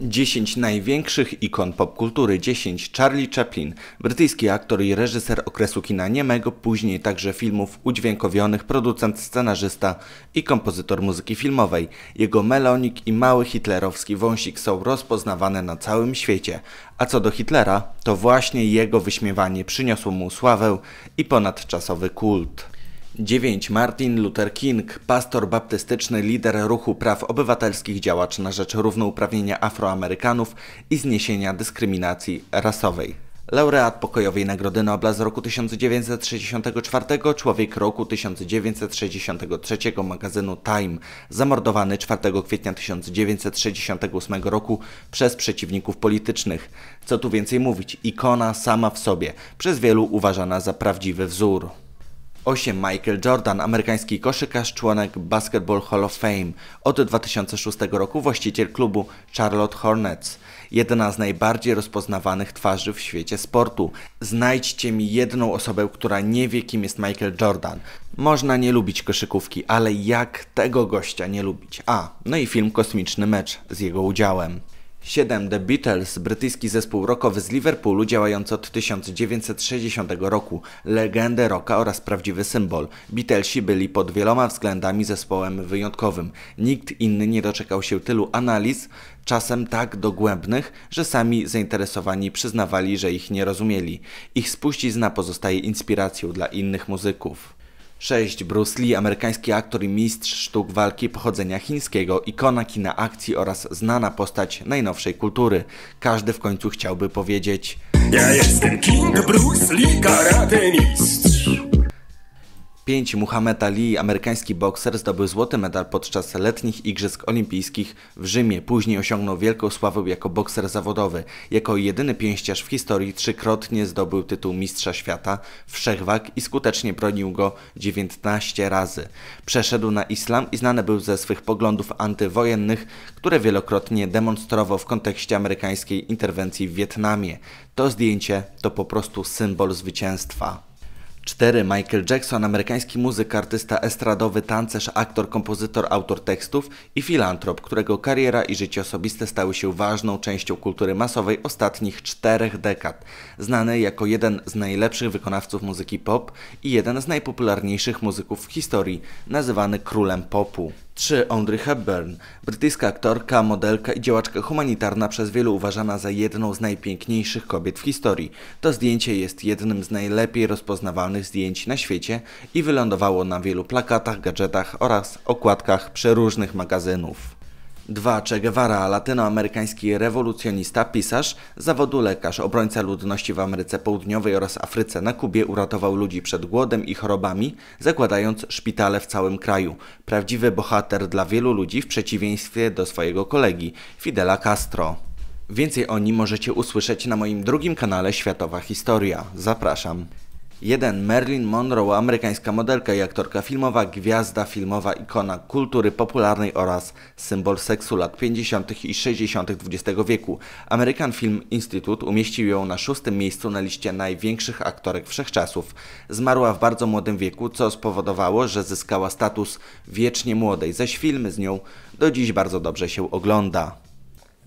10 największych ikon popkultury, 10 Charlie Chaplin, brytyjski aktor i reżyser okresu kina niemego, później także filmów udźwiękowionych, producent, scenarzysta i kompozytor muzyki filmowej. Jego melonik i mały hitlerowski wąsik są rozpoznawane na całym świecie. A co do Hitlera, to właśnie jego wyśmiewanie przyniosło mu sławę i ponadczasowy kult. 9. Martin Luther King, pastor baptystyczny, lider ruchu praw obywatelskich, działacz na rzecz równouprawnienia Afroamerykanów i zniesienia dyskryminacji rasowej. Laureat Pokojowej Nagrody Nobla z roku 1964, człowiek roku 1963 magazynu Time, zamordowany 4 kwietnia 1968 roku przez przeciwników politycznych. Co tu więcej mówić, ikona sama w sobie, przez wielu uważana za prawdziwy wzór. 8. Michael Jordan, amerykański koszykarz, członek Basketball Hall of Fame. Od 2006 roku właściciel klubu Charlotte Hornets. Jedna z najbardziej rozpoznawanych twarzy w świecie sportu. Znajdźcie mi jedną osobę, która nie wie, kim jest Michael Jordan. Można nie lubić koszykówki, ale jak tego gościa nie lubić? A, no i film Kosmiczny Mecz z jego udziałem. 7 The Beatles, brytyjski zespół rockowy z Liverpoolu działający od 1960 roku, legendę rocka oraz prawdziwy symbol. Beatlesi byli pod wieloma względami zespołem wyjątkowym. Nikt inny nie doczekał się tylu analiz, czasem tak dogłębnych, że sami zainteresowani przyznawali, że ich nie rozumieli. Ich spuścizna pozostaje inspiracją dla innych muzyków. 6. Bruce Lee, amerykański aktor i mistrz sztuk walki pochodzenia chińskiego, ikona kina akcji oraz znana postać najnowszej kultury. Każdy w końcu chciałby powiedzieć Ja jestem King Bruce Lee, karatenist. 5. Muhammad Ali, amerykański bokser, zdobył złoty medal podczas letnich Igrzysk Olimpijskich w Rzymie. Później osiągnął wielką sławę jako bokser zawodowy. Jako jedyny pięściarz w historii trzykrotnie zdobył tytuł Mistrza Świata Wszechwag i skutecznie bronił go 19 razy. Przeszedł na islam i znany był ze swych poglądów antywojennych, które wielokrotnie demonstrował w kontekście amerykańskiej interwencji w Wietnamie. To zdjęcie to po prostu symbol zwycięstwa. 4. Michael Jackson, amerykański muzyk, artysta estradowy, tancerz, aktor, kompozytor, autor tekstów i filantrop, którego kariera i życie osobiste stały się ważną częścią kultury masowej ostatnich czterech dekad. Znany jako jeden z najlepszych wykonawców muzyki pop i jeden z najpopularniejszych muzyków w historii, nazywany królem popu. 3. Audrey Hepburn. Brytyjska aktorka, modelka i działaczka humanitarna przez wielu uważana za jedną z najpiękniejszych kobiet w historii. To zdjęcie jest jednym z najlepiej rozpoznawalnych zdjęć na świecie i wylądowało na wielu plakatach, gadżetach oraz okładkach przeróżnych magazynów. 2. Che Guevara, latynoamerykański rewolucjonista, pisarz, zawodu lekarz, obrońca ludności w Ameryce Południowej oraz Afryce na Kubie uratował ludzi przed głodem i chorobami, zakładając szpitale w całym kraju. Prawdziwy bohater dla wielu ludzi w przeciwieństwie do swojego kolegi, Fidela Castro. Więcej o nim możecie usłyszeć na moim drugim kanale Światowa Historia. Zapraszam. Jeden Marilyn Monroe, amerykańska modelka i aktorka filmowa, gwiazda filmowa, ikona kultury popularnej oraz symbol seksu lat 50. i 60. XX wieku. American Film Institute umieścił ją na szóstym miejscu na liście największych aktorek wszechczasów. Zmarła w bardzo młodym wieku, co spowodowało, że zyskała status wiecznie młodej, zaś filmy z nią do dziś bardzo dobrze się ogląda.